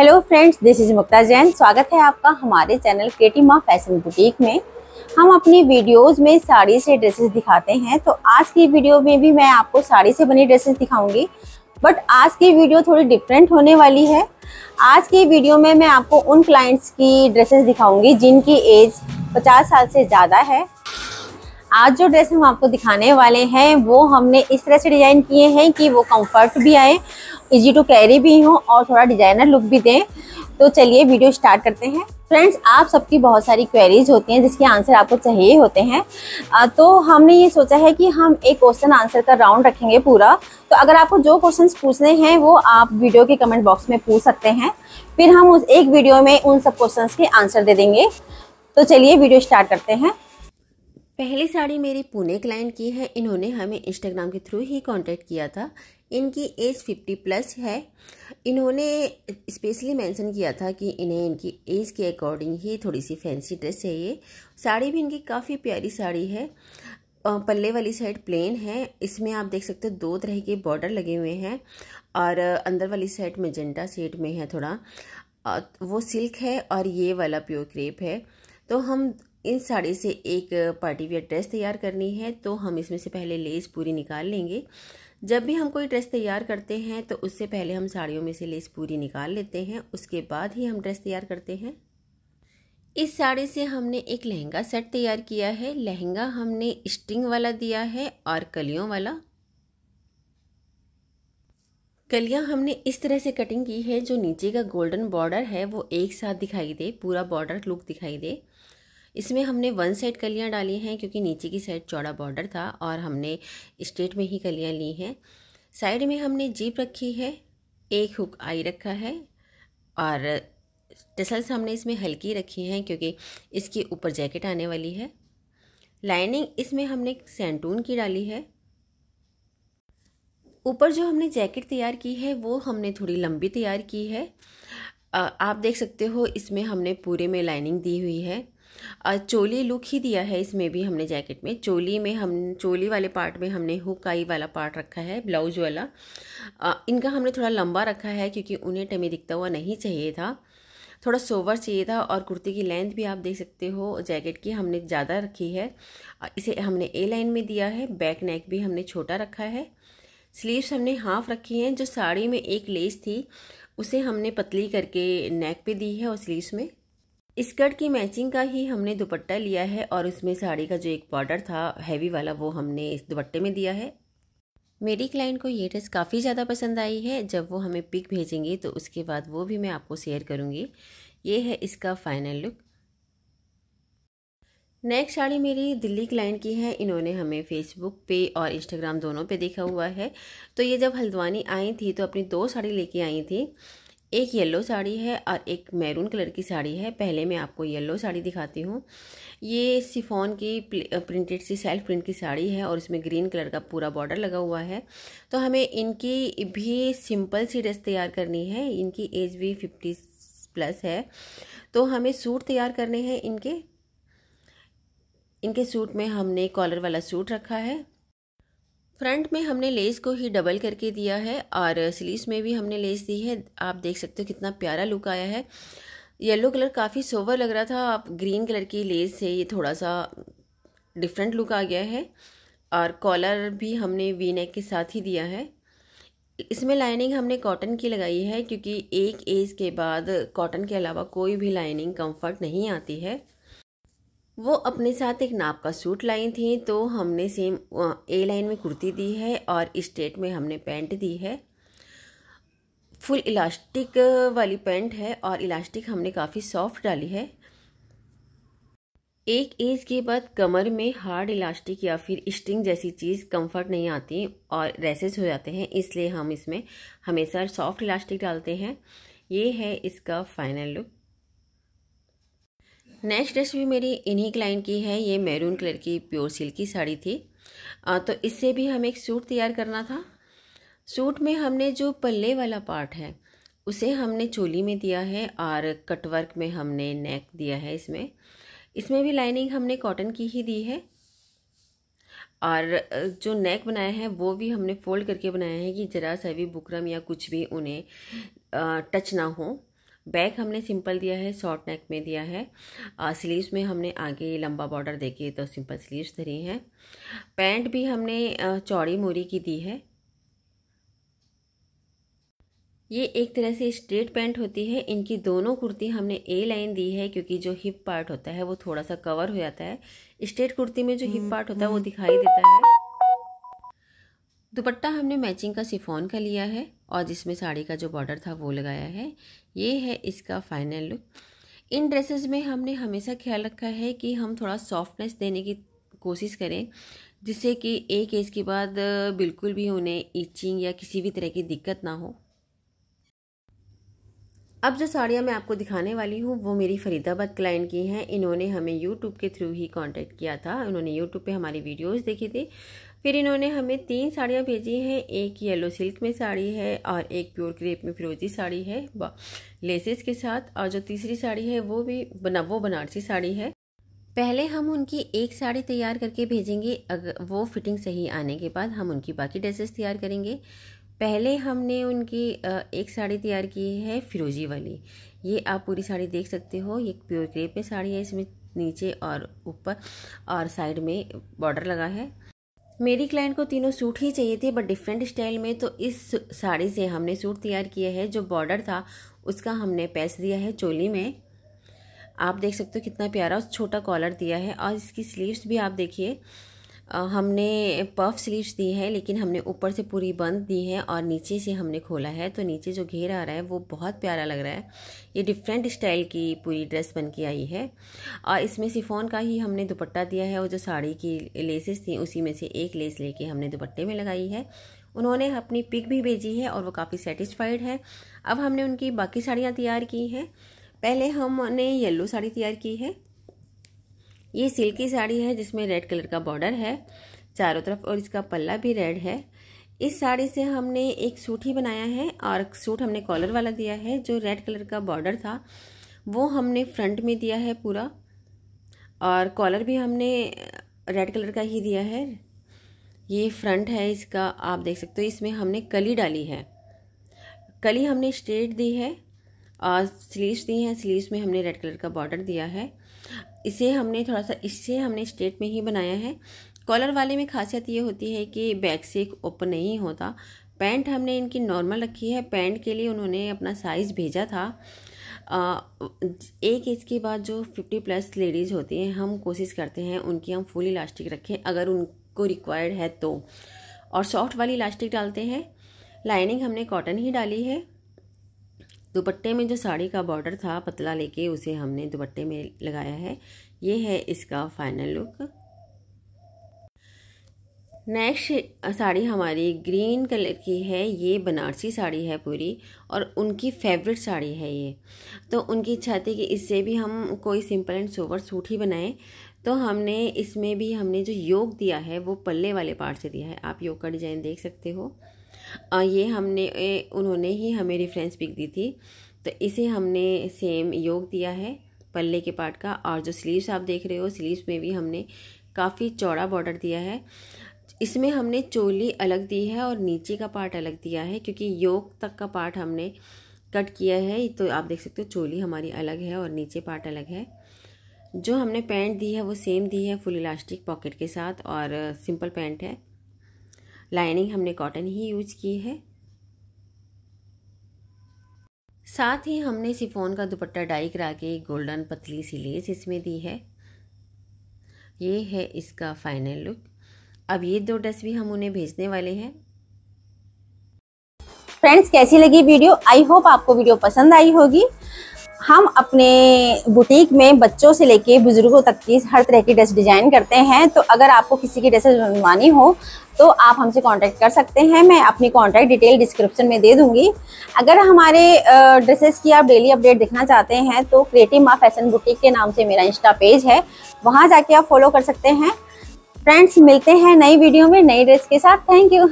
Hello friends this is Mukta Jain स्वागत है आपका हमारे चैनल केटी माँ फैशन बुटीक में हम अपनी वीडियोस में साड़ी से ड्रेसेस दिखाते हैं तो आज की वीडियो में भी मैं आपको साड़ी से बनी ड्रेसेस दिखाऊंगी बट आज की वीडियो थोड़ी डिफरेंट होने वाली है आज की वीडियो में मैं आपको उन क्लाइंट्स की ड्रेसेस दिखाऊंगी जिनकी एज पचास साल से ज़्यादा है आज जो ड्रेस हम आपको दिखाने वाले हैं वो हमने इस तरह से डिज़ाइन किए हैं कि वो कंफर्ट भी आए इजी टू कैरी भी हो और थोड़ा डिजाइनर लुक भी दें तो चलिए वीडियो स्टार्ट करते हैं फ्रेंड्स आप सबकी बहुत सारी क्वेरीज होती हैं जिसके आंसर आपको चाहिए होते हैं तो हमने ये सोचा है कि हम एक क्वेश्चन आंसर का राउंड रखेंगे पूरा तो अगर आपको जो क्वेश्चंस पूछने हैं वो आप वीडियो के कमेंट बॉक्स में पूछ सकते हैं फिर हम उस एक वीडियो में उन सब क्वेश्चन के आंसर दे देंगे तो चलिए वीडियो स्टार्ट करते हैं पहली साड़ी मेरी पुणे क्लाइंट की है इन्होंने हमें इंस्टाग्राम के थ्रू ही कांटेक्ट किया था इनकी एज फिफ्टी प्लस है इन्होंने स्पेशली मेंशन किया था कि इन्हें इनकी एज के अकॉर्डिंग ही थोड़ी सी फैंसी ड्रेस चाहिए साड़ी भी इनकी काफ़ी प्यारी साड़ी है पल्ले वाली साइड प्लेन है इसमें आप देख सकते हो दो तरह के बॉर्डर लगे हुए हैं और अंदर वाली साइड मजेंटा सेट में है थोड़ा वो सिल्क है और ये वाला प्योर क्रेप है तो हम इस साड़ी से एक पार्टी वेयर ड्रेस तैयार करनी है तो हम इसमें से पहले लेस पूरी निकाल लेंगे जब भी हम कोई ड्रेस तैयार करते हैं तो उससे पहले हम साड़ियों में से लेस पूरी निकाल लेते हैं उसके बाद ही हम ड्रेस तैयार करते हैं इस साड़ी से हमने एक लहंगा सेट तैयार किया है लहंगा हमने स्टिंग वाला दिया है और कलियों वाला कलियाँ हमने इस तरह से कटिंग की है जो नीचे का गोल्डन बॉर्डर है वो एक साथ दिखाई दे पूरा बॉर्डर लुक दिखाई दे इसमें हमने वन साइड कलियाँ डाली हैं क्योंकि नीचे की साइड चौड़ा बॉर्डर था और हमने स्ट्रेट में ही कलियाँ ली हैं साइड में हमने जीप रखी है एक हुक आई रखा है और टसल्स हमने इसमें हल्की रखी हैं क्योंकि इसके ऊपर जैकेट आने वाली है लाइनिंग इसमें हमने सेंटून की डाली है ऊपर जो हमने जैकेट तैयार की है वो हमने थोड़ी लंबी तैयार की है आप देख सकते हो इसमें हमने पूरे में लाइनिंग दी हुई है चोली लुक ही दिया है इसमें भी हमने जैकेट में चोली में हम चोली वाले पार्ट में हमने हुकाई वाला पार्ट रखा है ब्लाउज वाला इनका हमने थोड़ा लंबा रखा है क्योंकि उन्हें टमी दिखता हुआ नहीं चाहिए था थोड़ा सोवर चाहिए था और कुर्ती की लेंथ भी आप देख सकते हो जैकेट की हमने ज़्यादा रखी है इसे हमने ए लाइन में दिया है बैक नेक भी हमने छोटा रखा है स्लीव्स हमने हाफ रखी हैं जो साड़ी में एक लेस थी उसे हमने पतली करके नेक पे दी है और स्लीव्स में स्कर्ट की मैचिंग का ही हमने दुपट्टा लिया है और उसमें साड़ी का जो एक बॉर्डर था हैवी वाला वो हमने इस दुपट्टे में दिया है मेरी क्लाइंट को ये ड्रेस काफ़ी ज़्यादा पसंद आई है जब वो हमें पिक भेजेंगे तो उसके बाद वो भी मैं आपको शेयर करूँगी ये है इसका फाइनल लुक नेक्स्ट साड़ी मेरी दिल्ली क्लाइंट की है इन्होंने हमें फेसबुक पे और इंस्टाग्राम दोनों पे देखा हुआ है तो ये जब हल्द्वानी आई थी तो अपनी दो साड़ी लेके आई थी एक येलो साड़ी है और एक मैरून कलर की साड़ी है पहले मैं आपको येलो साड़ी दिखाती हूँ ये सिफोन की प्रिंटेड सी सेल्फ प्रिंट की साड़ी है और इसमें ग्रीन कलर का पूरा बॉर्डर लगा हुआ है तो हमें इनकी भी सिंपल सी ड्रेस तैयार करनी है इनकी एज भी फिफ्टी प्लस है तो हमें सूट तैयार करने हैं इनके इनके सूट में हमने कॉलर वाला सूट रखा है फ्रंट में हमने लेस को ही डबल करके दिया है और स्लीव्स में भी हमने लेस दी है आप देख सकते हो कितना प्यारा लुक आया है येलो कलर काफ़ी सोवर लग रहा था आप ग्रीन कलर की लेस से ये थोड़ा सा डिफरेंट लुक आ गया है और कॉलर भी हमने वी नेक के साथ ही दिया है इसमें लाइनिंग हमने कॉटन की लगाई है क्योंकि एक एज के बाद कॉटन के अलावा कोई भी लाइनिंग कंफर्ट नहीं आती है वो अपने साथ एक नाप का सूट लाई थी तो हमने सेम ए लाइन में कुर्ती दी है और स्टेट में हमने पैंट दी है फुल इलास्टिक वाली पैंट है और इलास्टिक हमने काफ़ी सॉफ्ट डाली है एक एज के बाद कमर में हार्ड इलास्टिक या फिर स्ट्रिंग जैसी चीज़ कंफर्ट नहीं आती और रेसेस हो जाते हैं इसलिए हम इसमें हमेशा सॉफ्ट इलास्टिक डालते हैं ये है इसका फाइनल लुक नेक्स्ट ड्रेस भी मेरी इन्हीं क्लाइंट की है ये मैरून कलर की प्योर सिल्क की साड़ी थी तो इससे भी हमें एक सूट तैयार करना था सूट में हमने जो पल्ले वाला पार्ट है उसे हमने चोली में दिया है और कटवर्क में हमने नेक दिया है इसमें इसमें भी लाइनिंग हमने कॉटन की ही दी है और जो नेक बनाया है वो भी हमने फोल्ड करके बनाया है कि ज़रा सा भी बुकरम या कुछ भी उन्हें टच ना हो बैक हमने सिंपल दिया है शॉर्ट नेक में दिया है स्लीव्स में हमने आगे लंबा बॉर्डर देखिए तो सिंपल स्लीव्स धरी हैं पैंट भी हमने चौड़ी मोरी की दी है ये एक तरह से स्ट्रेट पैंट होती है इनकी दोनों कुर्ती हमने ए लाइन दी है क्योंकि जो हिप पार्ट होता है वो थोड़ा सा कवर हो जाता है स्ट्रेट कुर्ती में जो हिप हम्म, पार्ट होता है वो हम्म। दिखाई देता है दुपट्टा हमने मैचिंग का सिफोन का लिया है और जिसमें साड़ी का जो बॉर्डर था वो लगाया है ये है इसका फाइनल लुक इन ड्रेसेस में हमने हमेशा ख्याल रखा है कि हम थोड़ा सॉफ्टनेस देने की कोशिश करें जिससे कि एक एज के बाद बिल्कुल भी उन्हें ईचिंग या किसी भी तरह की दिक्कत ना हो अब जो साड़ियाँ मैं आपको दिखाने वाली हूँ वो मेरी फरीदाबाद क्लाइंट की हैं इन्होंने हमें यूट्यूब के थ्रू ही कांटेक्ट किया था उन्होंने यूट्यूब पे हमारी वीडियोस देखी थे फिर इन्होंने हमें तीन साड़ियाँ भेजी हैं एक येलो सिल्क में साड़ी है और एक प्योर क्रेप में फिरोजी साड़ी है लेसेस के साथ और जो तीसरी साड़ी है वो भी बना वो बनारसी साड़ी है पहले हम उनकी एक साड़ी तैयार करके भेजेंगे अगर वो फिटिंग सही आने के बाद हम उनकी बाकी ड्रेसेस तैयार करेंगे पहले हमने उनकी एक साड़ी तैयार की है फिरोजी वाली ये आप पूरी साड़ी देख सकते हो ये प्योर क्रेप में साड़ी है इसमें नीचे और ऊपर और साइड में बॉर्डर लगा है मेरी क्लाइंट को तीनों सूट ही चाहिए थे बट डिफरेंट स्टाइल में तो इस साड़ी से हमने सूट तैयार किया है जो बॉर्डर था उसका हमने पैस दिया है चोली में आप देख सकते हो कितना प्यारा छोटा कॉलर दिया है और इसकी स्लीव्स भी आप देखिए हमने पफ स्लीव्स दी हैं लेकिन हमने ऊपर से पूरी बंद दी है और नीचे से हमने खोला है तो नीचे जो घेर आ रहा है वो बहुत प्यारा लग रहा है ये डिफरेंट स्टाइल की पूरी ड्रेस बन के आई है और इसमें सिफोन का ही हमने दुपट्टा दिया है और जो साड़ी की लेसेस थी उसी में से एक लेस लेके हमने दुपट्टे में लगाई है उन्होंने अपनी पिक भी भेजी है और वो काफ़ी सेटिस्फाइड है अब हमने उनकी बाकी साड़ियाँ तैयार की हैं पहले हमने येलो साड़ी तैयार की है ये सिल्की साड़ी है जिसमें रेड कलर का बॉर्डर है चारों तरफ और इसका पल्ला भी रेड है इस साड़ी से हमने एक सूट ही बनाया है और सूट हमने कॉलर वाला दिया है जो रेड कलर का बॉर्डर था वो हमने फ्रंट में दिया है पूरा और कॉलर भी हमने रेड कलर का ही दिया है ये फ्रंट है इसका आप देख सकते हो इसमें हमने कली डाली है कली हमने स्ट्रेट दी है स्लीव्स दी हैं स्लीव्स में हमने रेड कलर का बॉर्डर दिया है इसे हमने थोड़ा सा इससे हमने स्ट्रेट में ही बनाया है कॉलर वाले में खासियत ये होती है कि बैक से ओपन नहीं होता पैंट हमने इनकी नॉर्मल रखी है पैंट के लिए उन्होंने अपना साइज़ भेजा था एक एज के बाद जो फिफ्टी प्लस लेडीज़ होती हैं हम कोशिश करते हैं उनकी हम फुल इलास्टिक रखें अगर उनको रिक्वायर्ड है तो और सॉफ्ट वाली इलास्टिक डालते हैं लाइनिंग हमने कॉटन ही डाली है दुपट्टे में जो साड़ी का बॉर्डर था पतला लेके उसे हमने दुपट्टे में लगाया है ये है इसका फाइनल लुक नेक्स्ट साड़ी हमारी ग्रीन कलर की है ये बनारसी साड़ी है पूरी और उनकी फेवरेट साड़ी है ये तो उनकी इच्छा थी कि इससे भी हम कोई सिंपल एंड सोवर सूट ही बनाएं तो हमने इसमें भी हमने जो योग दिया है वो पल्ले वाले पार्ट से दिया है आप योग का डिज़ाइन देख सकते हो ये हमने उन्होंने ही हमें रेफरेंस पिक दी थी तो इसे हमने सेम योग दिया है पल्ले के पार्ट का और जो स्लीव्स आप देख रहे हो स्लीव्स में भी हमने काफ़ी चौड़ा बॉर्डर दिया है इसमें हमने चोली अलग दी है और नीचे का पार्ट अलग दिया है क्योंकि योग तक का पार्ट हमने कट किया है तो आप देख सकते हो चोली हमारी अलग है और नीचे पार्ट अलग है जो हमने पैंट दी है वो सेम दी है फुल इलास्टिक पॉकेट के साथ और सिंपल पैंट है लाइनिंग हमने कॉटन ही यूज की है साथ ही हमने सिफोन का दुपट्टा डाई करा के गोल्डन पतली सी लेस इसमें दी है ये है इसका फाइनल लुक अब ये दो ड्रेस भी हम उन्हें भेजने वाले हैं फ्रेंड्स कैसी लगी वीडियो आई होप आपको वीडियो पसंद आई होगी हम अपने बुटीक में बच्चों से लेके बुज़ुर्गों तक की हर तरह की ड्रेस डिज़ाइन करते हैं तो अगर आपको किसी की ड्रेसेस बनवानी हो तो आप हमसे कांटेक्ट कर सकते हैं मैं अपनी कांटेक्ट डिटेल डिस्क्रिप्शन में दे दूंगी अगर हमारे ड्रेसेस की आप डेली अपडेट देखना चाहते हैं तो क्रिएटिव माँ फैशन बुटीक के नाम से मेरा इंस्टा पेज है वहाँ जाके आप फॉलो कर सकते हैं फ्रेंड्स मिलते हैं नई वीडियो में नई ड्रेस के साथ थैंक यू